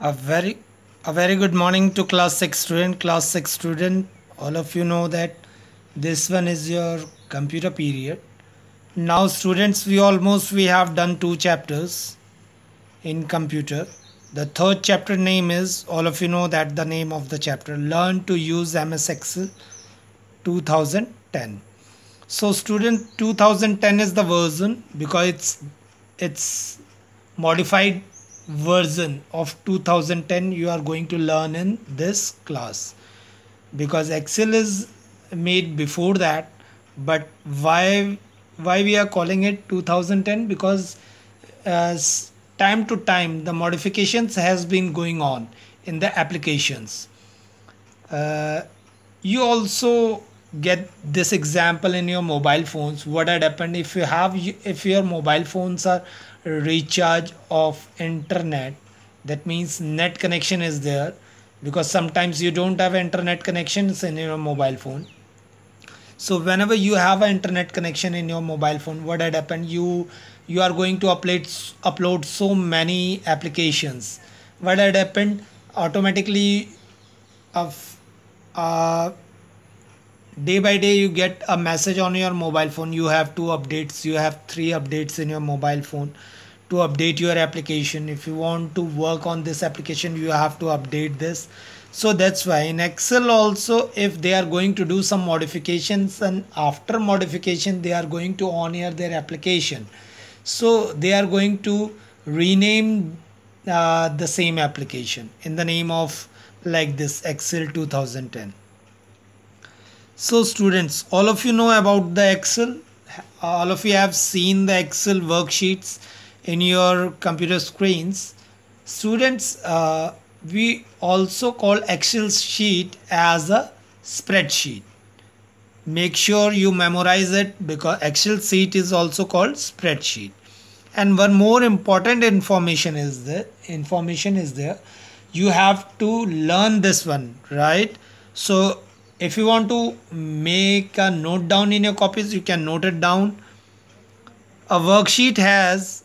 a very a very good morning to class 6 student class 6 student all of you know that this one is your computer period now students we almost we have done two chapters in computer the third chapter name is all of you know that the name of the chapter learn to use ms excel 2010 so student 2010 is the version because it's it's modified version of 2010 you are going to learn in this class because excel is made before that but why why we are calling it 2010 because as uh, time to time the modifications has been going on in the applications uh, you also get this example in your mobile phones what had happened if you have if your mobile phones are recharge of internet that means net connection is there because sometimes you don't have internet connections in your mobile phone so whenever you have an internet connection in your mobile phone what had happened you you are going to upload upload so many applications what had happened automatically of uh, day by day you get a message on your mobile phone you have two updates you have three updates in your mobile phone to update your application if you want to work on this application you have to update this so that's why in excel also if they are going to do some modifications and after modification they are going to on air their application so they are going to rename uh, the same application in the name of like this excel 2010 so students all of you know about the excel all of you have seen the excel worksheets in your computer screens students uh, we also call excel sheet as a spreadsheet make sure you memorize it because excel sheet is also called spreadsheet and one more important information is the information is there you have to learn this one right so if you want to make a note down in your copies you can note it down a worksheet has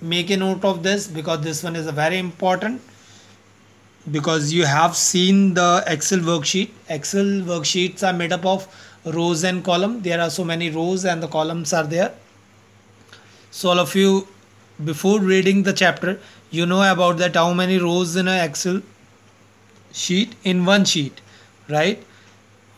make a note of this because this one is very important because you have seen the excel worksheet excel worksheets are made up of rows and column there are so many rows and the columns are there so all of you before reading the chapter you know about that how many rows in an excel sheet in one sheet right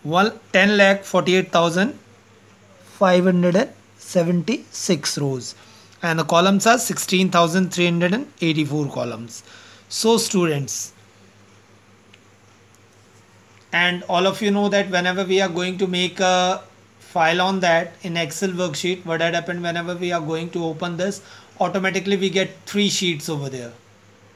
well 10 lakh 48576 rows and the columns are 16,384 columns. So students, and all of you know that whenever we are going to make a file on that in Excel worksheet, what had happened whenever we are going to open this, automatically we get three sheets over there.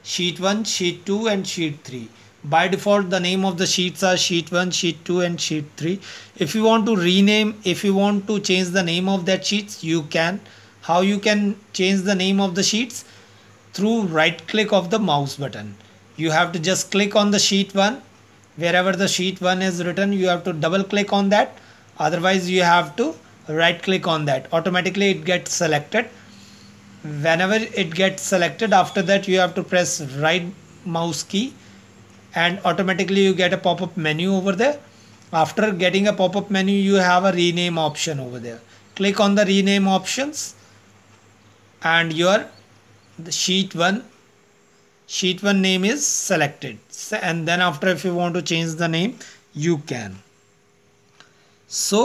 Sheet 1, Sheet 2 and Sheet 3 by default the name of the sheets are sheet 1 sheet 2 and sheet 3 if you want to rename if you want to change the name of that sheets you can how you can change the name of the sheets through right click of the mouse button you have to just click on the sheet one wherever the sheet one is written you have to double click on that otherwise you have to right click on that automatically it gets selected whenever it gets selected after that you have to press right mouse key and automatically you get a pop-up menu over there after getting a pop-up menu you have a rename option over there click on the rename options and your sheet 1 sheet 1 name is selected and then after if you want to change the name you can so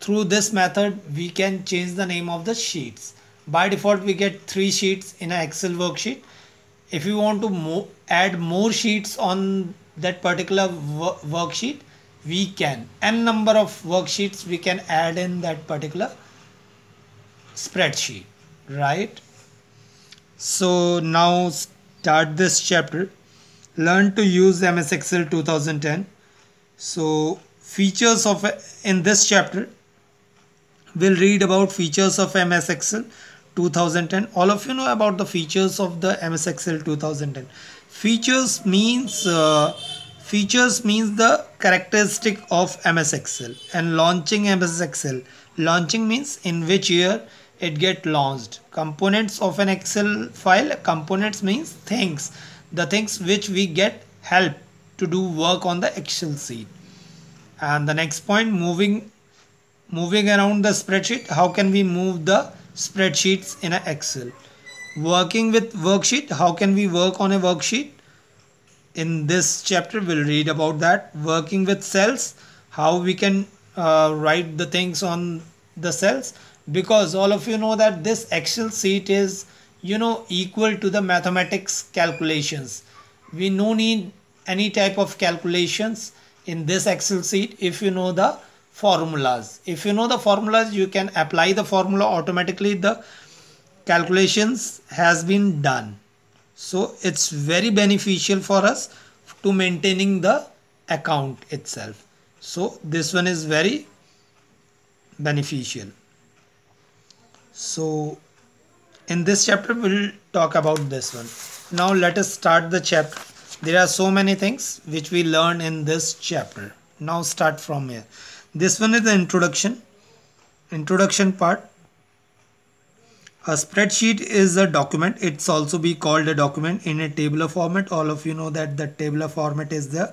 through this method we can change the name of the sheets by default we get three sheets in an excel worksheet if you want to mo add more sheets on that particular worksheet we can n number of worksheets we can add in that particular spreadsheet right so now start this chapter learn to use ms excel 2010 so features of in this chapter we'll read about features of ms excel 2010 all of you know about the features of the ms excel 2010 features means uh, features means the characteristic of ms excel and launching ms excel launching means in which year it get launched components of an excel file components means things the things which we get help to do work on the excel sheet and the next point moving moving around the spreadsheet how can we move the spreadsheets in excel working with worksheet how can we work on a worksheet in this chapter we'll read about that working with cells how we can uh, write the things on the cells because all of you know that this excel sheet is you know equal to the mathematics calculations we no need any type of calculations in this excel sheet if you know the formulas if you know the formulas you can apply the formula automatically the calculations has been done so it's very beneficial for us to maintaining the account itself so this one is very beneficial so in this chapter we'll talk about this one now let us start the chapter there are so many things which we learn in this chapter now start from here this one is the introduction introduction part a spreadsheet is a document it's also be called a document in a tabular format all of you know that the tabular format is the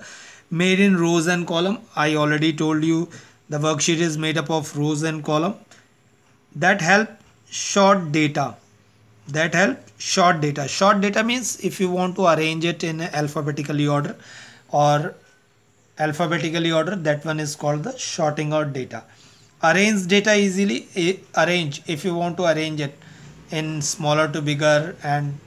made in rows and column i already told you the worksheet is made up of rows and column that help short data that help short data short data means if you want to arrange it in alphabetically order or alphabetically order that one is called the sorting out data arrange data easily eh, arrange if you want to arrange it in smaller to bigger and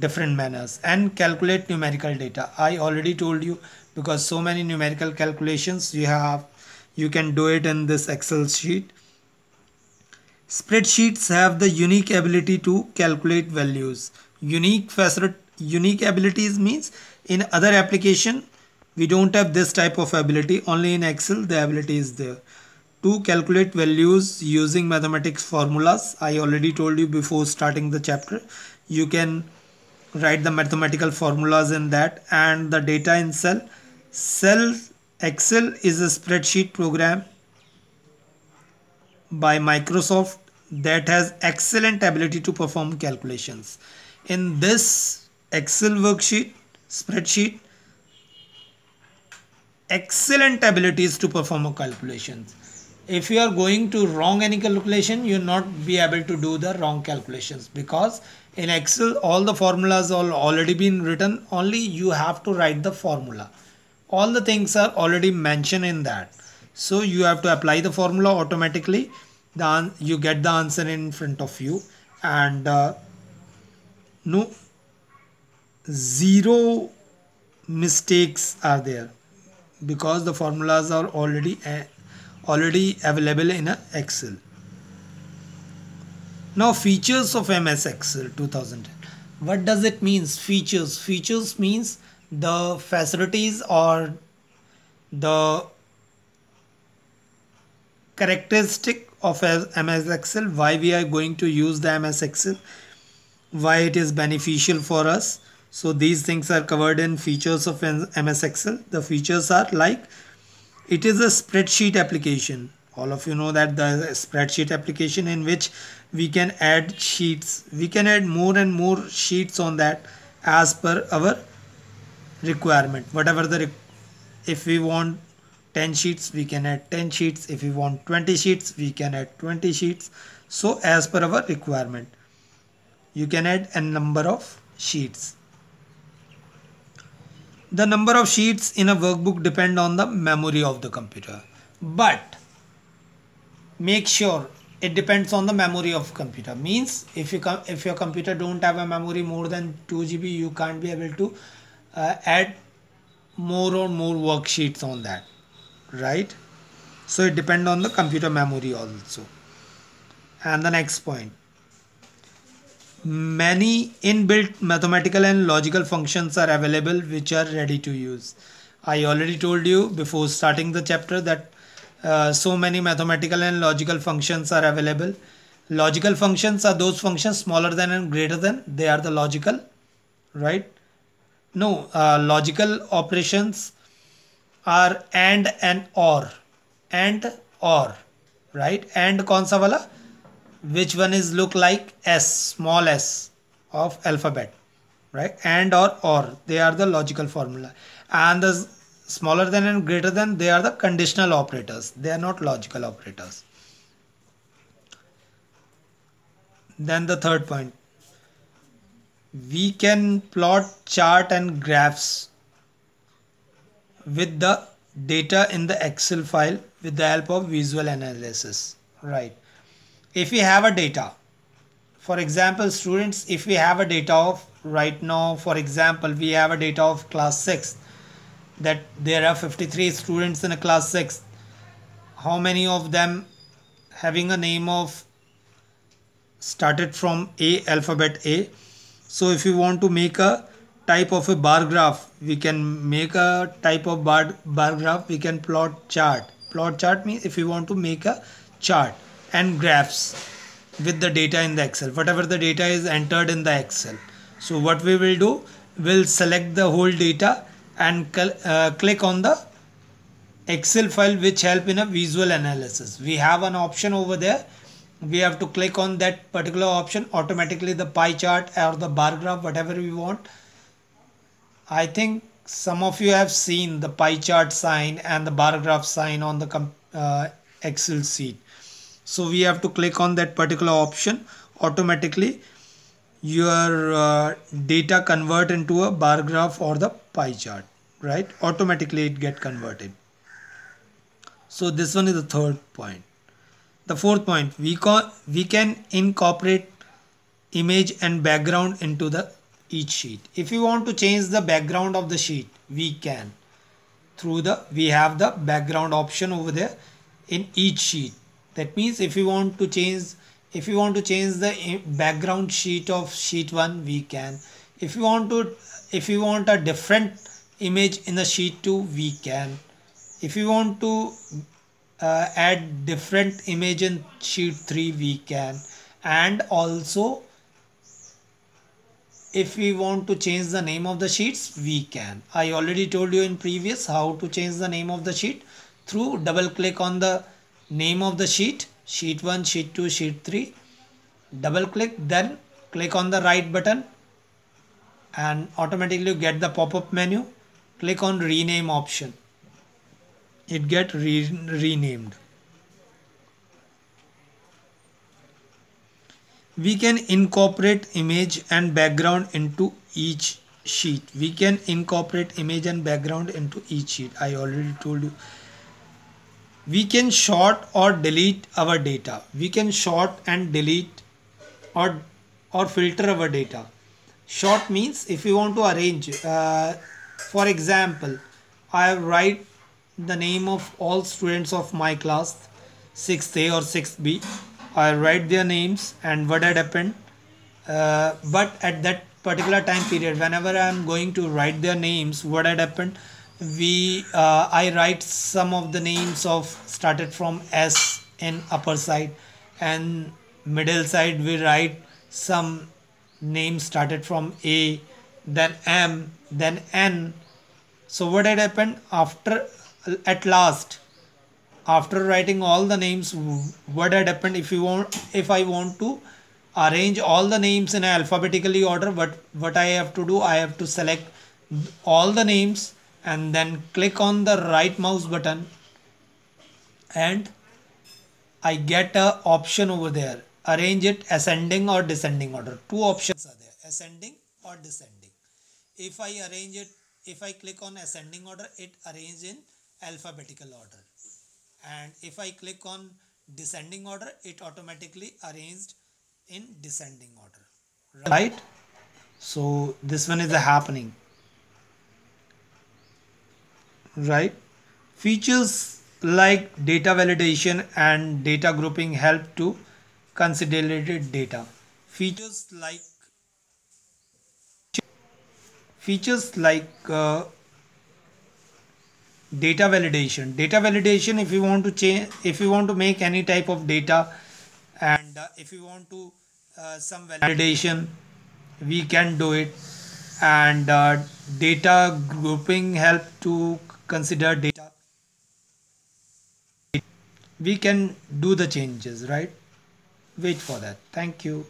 different manners and calculate numerical data i already told you because so many numerical calculations you have you can do it in this excel sheet Spreadsheets have the unique ability to calculate values. Unique facet, unique abilities means in other application we don't have this type of ability. Only in Excel the ability is there. To calculate values using mathematics formulas, I already told you before starting the chapter, you can write the mathematical formulas in that and the data in cell. Cell Excel is a spreadsheet program by Microsoft that has excellent ability to perform calculations. In this Excel worksheet, spreadsheet, excellent abilities to perform a calculation. If you are going to wrong any calculation, you will not be able to do the wrong calculations because in Excel, all the formulas are already been written. Only you have to write the formula. All the things are already mentioned in that. So you have to apply the formula automatically then you get the answer in front of you and uh, no zero mistakes are there because the formulas are already uh, already available in excel now features of ms excel 2010 what does it means features features means the facilities or the characteristic of MS Excel, why we are going to use the MS Excel, why it is beneficial for us. So these things are covered in features of MS Excel. The features are like it is a spreadsheet application. All of you know that the spreadsheet application in which we can add sheets. We can add more and more sheets on that as per our requirement. Whatever the if we want 10 sheets we can add 10 sheets if we want 20 sheets we can add 20 sheets so as per our requirement you can add n number of sheets the number of sheets in a workbook depend on the memory of the computer but make sure it depends on the memory of computer means if you if your computer don't have a memory more than 2 gb you can't be able to uh, add more or more worksheets on that right so it depends on the computer memory also and the next point many inbuilt mathematical and logical functions are available which are ready to use i already told you before starting the chapter that uh, so many mathematical and logical functions are available logical functions are those functions smaller than and greater than they are the logical right no uh, logical operations are and and or and or right and kaun sa wala which one is look like s small s of alphabet right and or or they are the logical formula and the smaller than and greater than they are the conditional operators they are not logical operators then the third point we can plot chart and graphs with the data in the Excel file with the help of visual analysis, right? If we have a data, for example, students, if we have a data of right now, for example, we have a data of class 6 that there are 53 students in a class 6. How many of them having a name of started from A alphabet A? So if you want to make a type of a bar graph we can make a type of bar, bar graph we can plot chart plot chart means if you want to make a chart and graphs with the data in the excel whatever the data is entered in the excel so what we will do we'll select the whole data and uh, click on the excel file which help in a visual analysis we have an option over there we have to click on that particular option automatically the pie chart or the bar graph whatever we want I think some of you have seen the pie chart sign and the bar graph sign on the uh, Excel sheet. So we have to click on that particular option automatically your uh, data convert into a bar graph or the pie chart right automatically it get converted so this one is the third point the fourth point we, we can incorporate image and background into the each sheet. If you want to change the background of the sheet, we can. Through the, we have the background option over there in each sheet. That means if you want to change, if you want to change the eh, background sheet of sheet 1, we can. If you want to, if you want a different image in the sheet 2, we can. If you want to uh, add different image in sheet 3, we can. And also if we want to change the name of the sheets we can i already told you in previous how to change the name of the sheet through double click on the name of the sheet sheet 1 sheet 2 sheet 3 double click then click on the right button and automatically get the pop-up menu click on rename option it get re renamed we can incorporate image and background into each sheet we can incorporate image and background into each sheet i already told you we can sort or delete our data we can sort and delete or or filter our data sort means if you want to arrange uh, for example i write the name of all students of my class 6a or 6b I write their names and what had happened. Uh, but at that particular time period, whenever I'm going to write their names, what had happened, we uh, I write some of the names of started from S in upper side and middle side we write some names started from A then M then N so what had happened after at last after writing all the names what had happened if you want if i want to arrange all the names in alphabetically order but what i have to do i have to select all the names and then click on the right mouse button and i get a option over there arrange it ascending or descending order two options are there ascending or descending if i arrange it if i click on ascending order it arranges in alphabetical order and if I click on descending order it automatically arranged in descending order right, right? so this one is happening right features like data validation and data grouping help to consolidated data features like features like uh, data validation data validation if you want to change if you want to make any type of data and uh, if you want to uh, some validation we can do it and uh, data grouping help to consider data we can do the changes right wait for that thank you